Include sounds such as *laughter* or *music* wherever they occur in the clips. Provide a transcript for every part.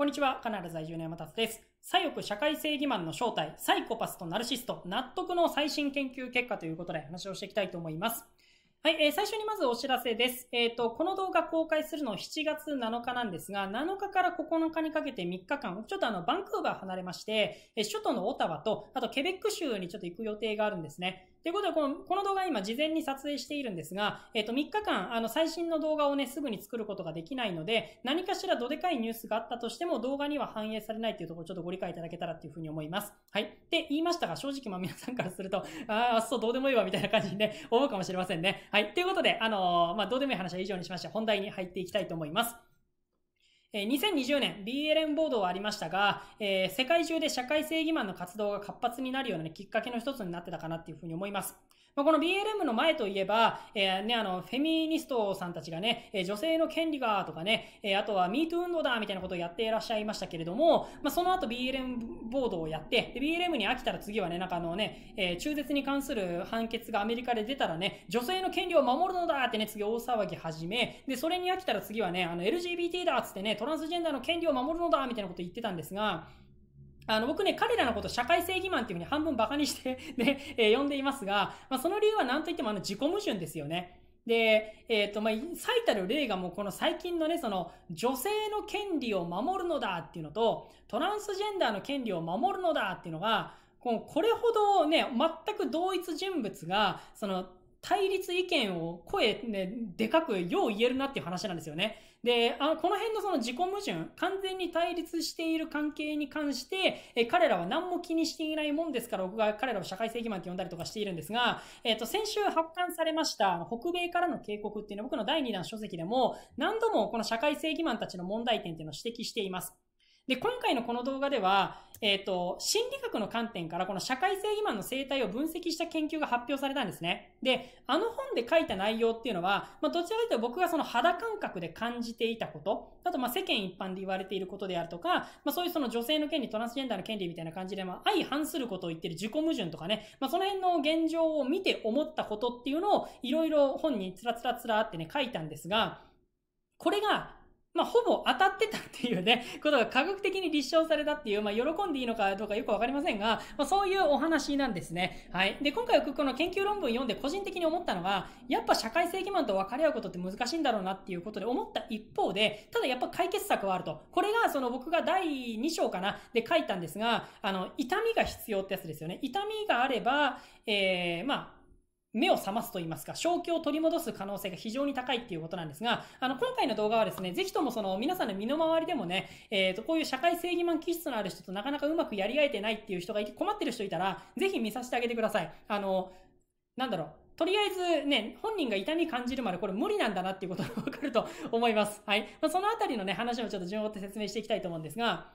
こんにちは、カナダ在住の山達です。左翼社会正義マンの正体、サイコパスとナルシスト、納得の最新研究結果ということで話をしていきたいと思います。はい、えー、最初にまずお知らせです。えっ、ー、と、この動画公開するの7月7日なんですが、7日から9日にかけて3日間、ちょっとあの、バンクーバー離れまして、え首都のオタワと、あとケベック州にちょっと行く予定があるんですね。ということで、このこの動画今事前に撮影しているんですが、えっ、ー、と、3日間、あの、最新の動画をね、すぐに作ることができないので、何かしらどでかいニュースがあったとしても動画には反映されないっていうところちょっとご理解いただけたらっていうふうに思います。はい。って言いましたが、正直まあ皆さんからすると、ああ、そう、どうでもいいわみたいな感じにね、思うかもしれませんね。はい。ということで、あのー、まあ、どうでもいい話は以上にしまして、本題に入っていきたいと思います。2020年 BLM 暴動はありましたが、えー、世界中で社会正義マンの活動が活発になるような、ね、きっかけの一つになってたかなっていうふうに思います。まあ、この BLM の前といえば、えー、ね、あの、フェミニストさんたちがね、え女性の権利がとかね、えあとはミート運動だみたいなことをやっていらっしゃいましたけれども、まあ、その後 BLM ボードをやって、で、BLM に飽きたら次はね、なんかあのね、え中絶に関する判決がアメリカで出たらね、女性の権利を守るのだってね、次大騒ぎ始め、で、それに飽きたら次はね、あの、LGBT だっつってね、トランスジェンダーの権利を守るのだみたいなこと言ってたんですが、あの、僕ね、彼らのこと社会正義マンっていうふうに半分バカにして *laughs* ね、えー、呼んでいますが、まあ、その理由は何といってもあの自己矛盾ですよね。で、えっ、ー、と、まあ、最たる例がもうこの最近のね、その、女性の権利を守るのだっていうのと、トランスジェンダーの権利を守るのだっていうのが、これほどね、全く同一人物が、その、対立意見を声ね、でかくよう言えるなっていう話なんですよね。で、あの、この辺のその自己矛盾、完全に対立している関係に関して、え彼らは何も気にしていないもんですから、僕が彼らを社会正義マンって呼んだりとかしているんですが、えっ、と、先週発刊されました、北米からの警告っていうのは僕の第2弾書籍でも、何度もこの社会正義マンたちの問題点っていうのを指摘しています。で、今回のこの動画では、えっ、ー、と、心理学の観点からこの社会性肥満の生態を分析した研究が発表されたんですね。で、あの本で書いた内容っていうのは、まあ、どちらかというと僕がその肌感覚で感じていたこと、あとま世間一般で言われていることであるとか、まあそういうその女性の権利、トランスジェンダーの権利みたいな感じで、ま相反することを言ってる自己矛盾とかね、まあその辺の現状を見て思ったことっていうのをいろいろ本につらつらつらってね書いたんですが、これがまあ、ほぼ当たってたっていうね、*laughs* ことが科学的に立証されたっていう、まあ、喜んでいいのかどうかよくわかりませんが、まあ、そういうお話なんですね。はい。で、今回僕この研究論文読んで個人的に思ったのは、やっぱ社会正義マンと分かり合うことって難しいんだろうなっていうことで思った一方で、ただやっぱ解決策はあると。これが、その僕が第2章かなで書いたんですが、あの、痛みが必要ってやつですよね。痛みがあれば、えー、まあ、目を覚ますと言いますか、正気を取り戻す可能性が非常に高いっていうことなんですが、あの、今回の動画はですね、ぜひともその、皆さんの身の回りでもね、えっ、ー、と、こういう社会正義マン気質のある人となかなかうまくやり合えてないっていう人がい困ってる人いたら、ぜひ見させてあげてください。あの、なんだろう、とりあえずね、本人が痛み感じるまでこれ無理なんだなっていうことがわかると思います。はい。まあ、そのあたりのね、話をちょっと順を追って説明していきたいと思うんですが、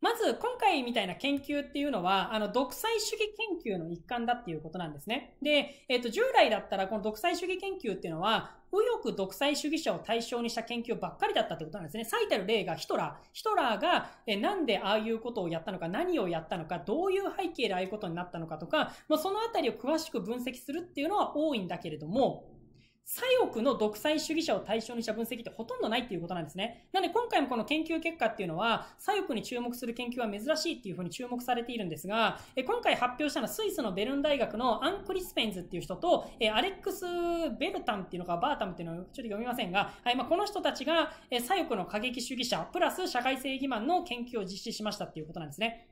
まず今回みたいな研究っていうのは、あの、独裁主義研究の一環だっていうことなんですね。で、えっ、ー、と、従来だったらこの独裁主義研究っていうのは、右翼独裁主義者を対象にした研究ばっかりだったってことなんですね。最たる例がヒトラー。ヒトラーが、えー、なんでああいうことをやったのか、何をやったのか、どういう背景でああいうことになったのかとか、まあ、そのあたりを詳しく分析するっていうのは多いんだけれども、左翼の独裁主義者を対象にした分析ってほとんどないっていうことなんですね。なので今回もこの研究結果っていうのは、左翼に注目する研究は珍しいっていうふうに注目されているんですが、え今回発表したのはスイスのベルン大学のアン・クリスペンズっていう人と、えアレックス・ベルタンっていうのか、バータムっていうのをちょっと読みませんが、はい、まあ、この人たちが、え左翼の過激主義者、プラス社会正義マンの研究を実施しましたっていうことなんですね。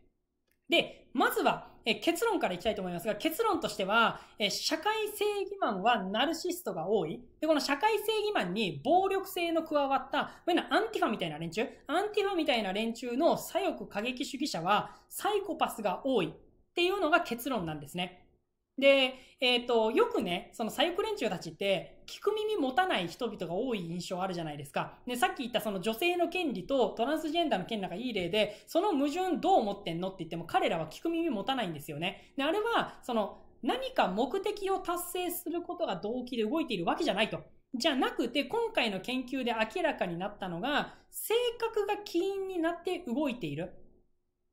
で、まずは、え結論からいきたいと思いますが、結論としては、え社会正義マンはナルシストが多い。で、この社会正義マンに暴力性の加わった、こういうのアンティファみたいな連中、アンティファみたいな連中の左翼過激主義者はサイコパスが多いっていうのが結論なんですね。で、えっ、ー、と、よくね、その左翼連中たちって、聞く耳持たない人々が多い印象あるじゃないですか。で、さっき言ったその女性の権利とトランスジェンダーの権利がいい例で、その矛盾どう思ってんのって言っても彼らは聞く耳持たないんですよね。で、あれは、その、何か目的を達成することが動機で動いているわけじゃないと。じゃなくて、今回の研究で明らかになったのが、性格が起因になって動いている。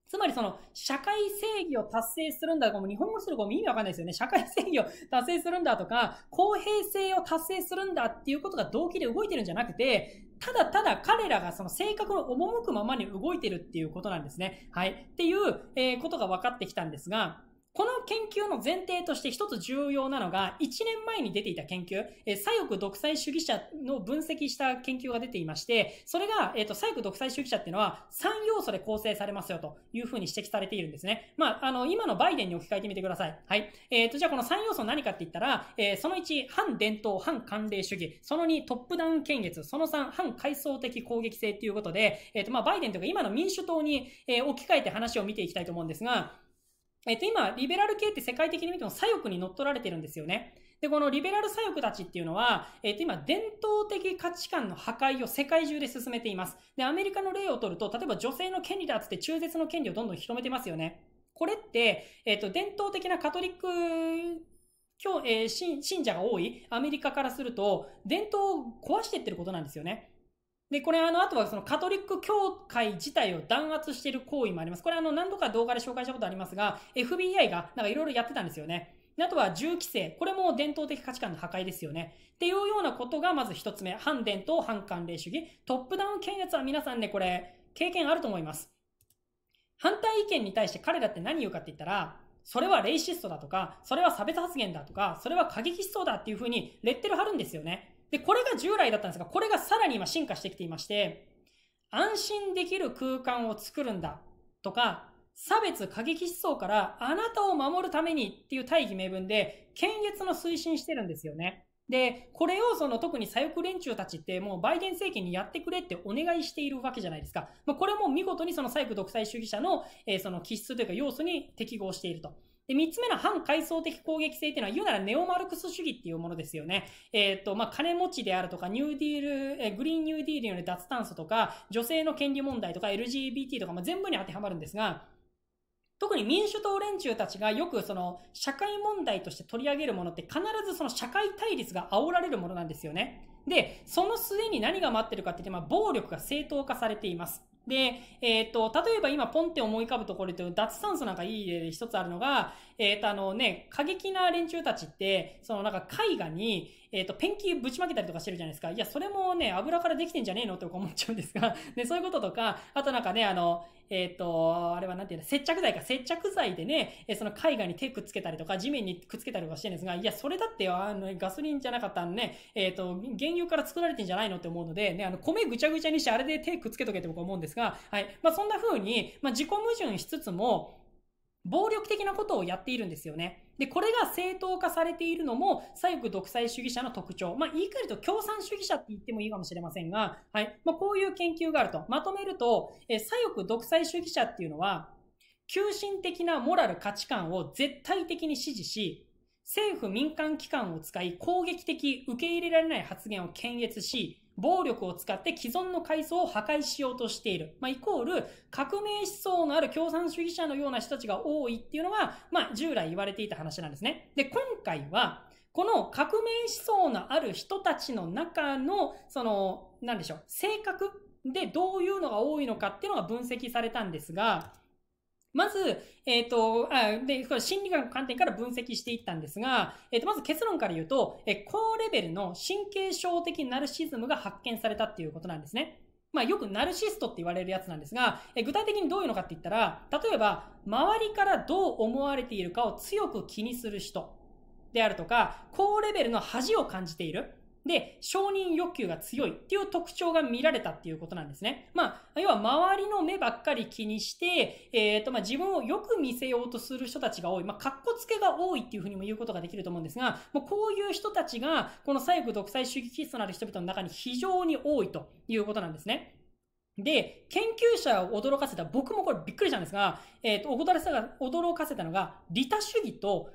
つまりその社会正義を達成するんだとか、も日本語するも意味わかんないですよね。社会正義を達成するんだとか、公平性を達成するんだっていうことが動機で動いてるんじゃなくて、ただただ彼らがその性格の赴くままに動いてるっていうことなんですね。はい。っていう、えことが分かってきたんですが、この研究の前提として一つ重要なのが、1年前に出ていた研究、左翼独裁主義者の分析した研究が出ていまして、それが、えっ、と、左翼独裁主義者っていうのは3要素で構成されますよというふうに指摘されているんですね。まあ、あの、今のバイデンに置き換えてみてください。はい。えっ、と、じゃあこの3要素何かって言ったら、えその1、反伝統、反慣例主義、その2、トップダウン検閲、その3、反階層的攻撃性っていうことで、えっ、と、まあ、バイデンというか今の民主党に、え置き換えて話を見ていきたいと思うんですが、えっと、今、リベラル系って世界的に見ても左翼に乗っ取られてるんですよね。で、このリベラル左翼たちっていうのは、えっと、今、伝統的価値観の破壊を世界中で進めています。で、アメリカの例を取ると、例えば女性の権利だっつって中絶の権利をどんどん広めてますよね。これって、えっと、伝統的なカトリック今日、えー、信者が多いアメリカからすると、伝統を壊していってることなんですよね。で、これあの、あとはそのカトリック教会自体を弾圧している行為もあります。これあの、何度か動画で紹介したことありますが、FBI がなんかいろいろやってたんですよね。あとは銃規制。これも伝統的価値観の破壊ですよね。っていうようなことがまず一つ目。反伝統、反慣例主義。トップダウン検閲は皆さんね、これ、経験あると思います。反対意見に対して彼らって何言うかって言ったら、それはレイシストだとか、それは差別発言だとか、それは過激思想だっていうふうにレッテル貼るんですよね。で、これが従来だったんですが、これがさらに今進化してきていまして、安心できる空間を作るんだとか、差別過激思想からあなたを守るためにっていう大義名分で、検閲の推進してるんですよね。で、これをその特に左翼連中たちってもうバイデン政権にやってくれってお願いしているわけじゃないですか。まあ、これも見事にその左翼独裁主義者の、えー、その気質というか要素に適合していると。で、3つ目の反階層的攻撃性というのは、言うならネオマルクス主義っていうものですよね。えっ、ー、と、まあ、金持ちであるとか、ニューディール、えー、グリーンニューディールによる脱炭素とか、女性の権利問題とか、LGBT とか、まあ、全部に当てはまるんですが、特に民主党連中たちがよくその社会問題として取り上げるものって必ずその社会対立が煽られるものなんですよね。で、その末に何が待ってるかって言って、まあ、暴力が正当化されています。で、えっ、ー、と、例えば今ポンって思い浮かぶところで言う脱炭素なんかいい例で一つあるのが、えっ、ー、と、あのね、過激な連中たちって、そのなんか絵画に、えっ、ー、と、ペンキぶちまけたりとかしてるじゃないですか。いや、それもね、油からできてんじゃねえのって思っちゃうんですが、で *laughs* そういうこととか、あとなんかね、あの、えっ、と、あれはなんていうの、接着剤か、接着剤でね、えその絵画に手くっつけたりとか、地面にくっつけたりとかしてるんですが、いや、それだってあのガソリンじゃなかったんね、えっ、と、原油から作られてんじゃないのって思うので、ね、あの、米ぐちゃぐちゃにしてあれで手くっつけとけって僕は思うんですですが、はい。まあ、そんな風に、まあ、自己矛盾しつつも、暴力的なことをやっているんですよね。で、これが正当化されているのも、左翼独裁主義者の特徴。まあ、言い換えると共産主義者って言ってもいいかもしれませんが、はい。まあ、こういう研究があると。まとめると、え左翼独裁主義者っていうのは、急進的なモラル価値観を絶対的に支持し、政府民間機関を使い攻撃的、受け入れられない発言を検閲し、暴力を使って既存の階層を破壊しようとしている。まあ、イコール、革命思想のある共産主義者のような人たちが多いっていうのは、まあ、従来言われていた話なんですね。で、今回は、この革命思想のある人たちの中の、その、なんでしょう、性格でどういうのが多いのかっていうのが分析されたんですが、まず、えっ、ー、と、あで、心理学の観点から分析していったんですが、えっ、ー、と、まず結論から言うと、え高レベルの神経症的ナルシズムが発見されたっていうことなんですね。まあ、よくナルシストって言われるやつなんですが、え具体的にどういうのかって言ったら、例えば、周りからどう思われているかを強く気にする人であるとか、高レベルの恥を感じている。で、承認欲求が強いっていう特徴が見られたっていうことなんですね。まあ、要は周りの目ばっかり気にして、えっ、ー、と、まあ、自分をよく見せようとする人たちが多い。まあ、かっこつけが多いっていうふうにも言うことができると思うんですが、もうこういう人たちが、この左翼独裁主義基礎のなる人々の中に非常に多いということなんですね。で、研究者を驚かせた、僕もこれびっくりしたんですが、えっ、ー、と、驚かせたのが、利他主義と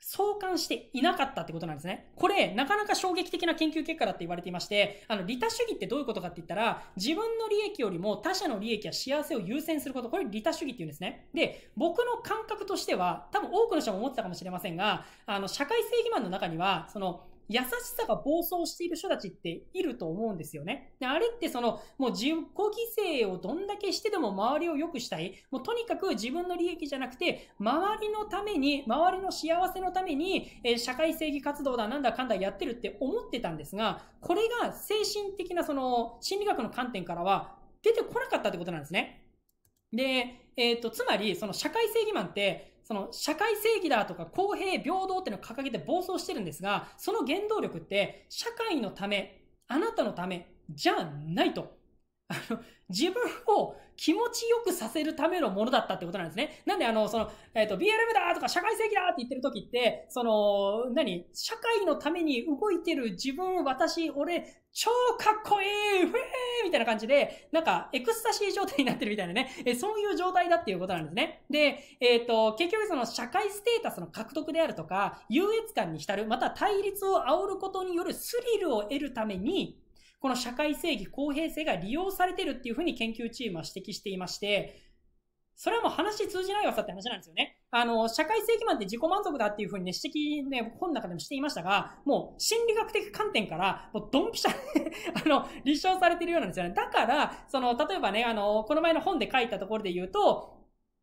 相関していなかったってことなんですね。これ、なかなか衝撃的な研究結果だって言われていまして、あの、利他主義ってどういうことかって言ったら、自分の利益よりも他者の利益や幸せを優先すること、これ利他主義って言うんですね。で、僕の感覚としては、多分多くの人も思ってたかもしれませんが、あの、社会性肥満の中には、その、優しさが暴走している人たちっていると思うんですよね。であれってその、もう自己犠牲をどんだけしてでも周りを良くしたい。もうとにかく自分の利益じゃなくて、周りのために、周りの幸せのために、えー、社会正義活動だなんだかんだやってるって思ってたんですが、これが精神的なその、心理学の観点からは出てこなかったってことなんですね。で、えっ、ー、と、つまり、その社会正義マンって、その社会正義だとか公平、平等っていうのを掲げて暴走してるんですが、その原動力って、社会のため、あなたのため、じゃないと。あの、自分を気持ちよくさせるためのものだったってことなんですね。なんで、あの、その、えっ、ー、と、BLM だとか社会正義だって言ってる時って、その、何社会のために動いてる自分、私、俺、超かっこいいふェーみたいな感じで、なんか、エクスタシー状態になってるみたいなね、えそういう状態だっていうことなんですね。で、えっ、ー、と、結局その社会ステータスの獲得であるとか、優越感に浸る、また対立を煽ることによるスリルを得るために、この社会正義、公平性が利用されてるっていうふうに研究チームは指摘していまして、それはもう話通じないわさって話なんですよね。あの、社会正義マンって自己満足だっていうふうにね、指摘ね、本の中でもしていましたが、もう心理学的観点から、もうドンピシャ *laughs* あの、立証されてるようなんですよね。だから、その、例えばね、あの、この前の本で書いたところで言うと、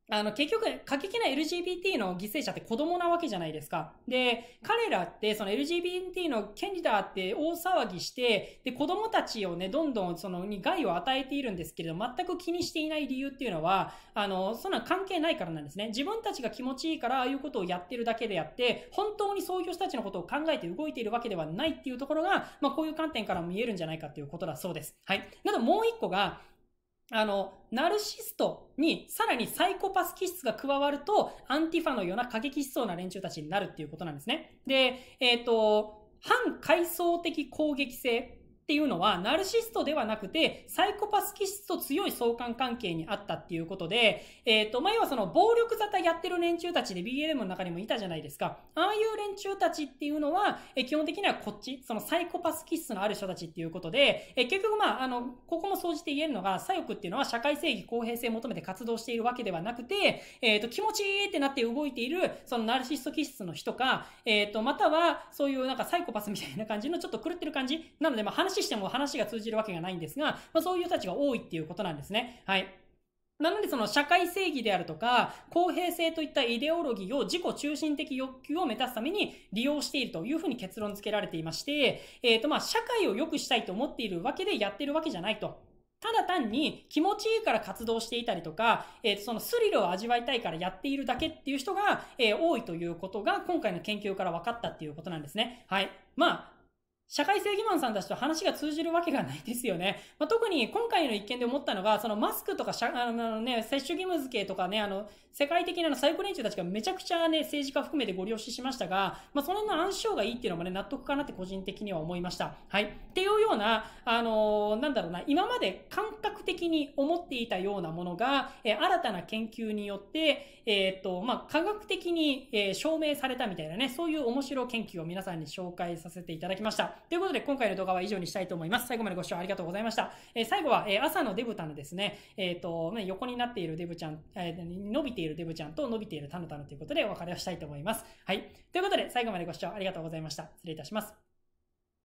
あの、結局、過激な LGBT の犠牲者って子供なわけじゃないですか。で、彼らって、その LGBT の権利だって大騒ぎして、で、子供たちをね、どんどん、その、に害を与えているんですけれど、全く気にしていない理由っていうのは、あの、そんな関係ないからなんですね。自分たちが気持ちいいから、ああいうことをやってるだけであって、本当に創業者たちのことを考えて動いているわけではないっていうところが、まあ、こういう観点からも見えるんじゃないかっていうことだそうです。はい。など、もう一個が、あの、ナルシストにさらにサイコパス気質が加わると、アンティファのような過激しそうな連中たちになるっていうことなんですね。で、えっ、ー、と、反階層的攻撃性っていうのは、ナルシストではなくて、サイコパス気質と強い相関関係にあったっていうことで、えっ、ー、と、まあ、要はその暴力沙汰やってる連中たちで BLM の中にもいたじゃないですか。ああいう連中たちっていうのは、えー、基本的にはこっち、そのサイコパス気質のある人たちっていうことで、えー、結局まあ、あの、ここも総じて言えるのが、左翼っていうのは社会正義公平性を求めて活動しているわけではなくて、えっ、と、気持ちいいってなって動いている、そのナルシスト気質の人か、えっ、と、または、そういうなんかサイコパスみたいな感じのちょっと狂ってる感じなので、まあ話しても話が通じるわけがないんですが、まあ、そういう人たちが多いっていうことなんですね。はい。なのでその社会正義であるとか、公平性といったイデオロギーを自己中心的欲求を目指すために利用しているというふうに結論付けられていまして、えっ、ー、とまあ社会を良くしたいと思っているわけでやってるわけじゃないと。ただ単に気持ちいいから活動していたりとか、えー、そのスリルを味わいたいからやっているだけっていう人が、えー、多いということが今回の研究から分かったっていうことなんですね。はい。まあ、社会正義マンさんたちと話が通じるわけがないですよね。まあ、特に今回の一件で思ったのが、そのマスクとかあのね、接種義務付けとかね、あの、世界的なサイコ連中たちがめちゃくちゃね、政治家含めてご利用ししましたが、まあ、その辺の暗証がいいっていうのもね、納得かなって個人的には思いました。はい。っていうような、あのー、なんだろうな、今まで感覚的に思っていたようなものが、えー、新たな研究によって、えー、っと、まあ、科学的に、えー、証明されたみたいなね、そういう面白い研究を皆さんに紹介させていただきました。。ということで、今回の動画は以上にしたいと思います。最後までご視聴ありがとうございました。えー、最後は、えー、朝のデブタのですね、えっ、ー、と、ね、横になっているデブちゃん、えー、伸びているデブちゃんと伸びているタヌタヌということでお別れをしたいと思います。はい。ということで、最後までご視聴ありがとうございました。失礼いたします。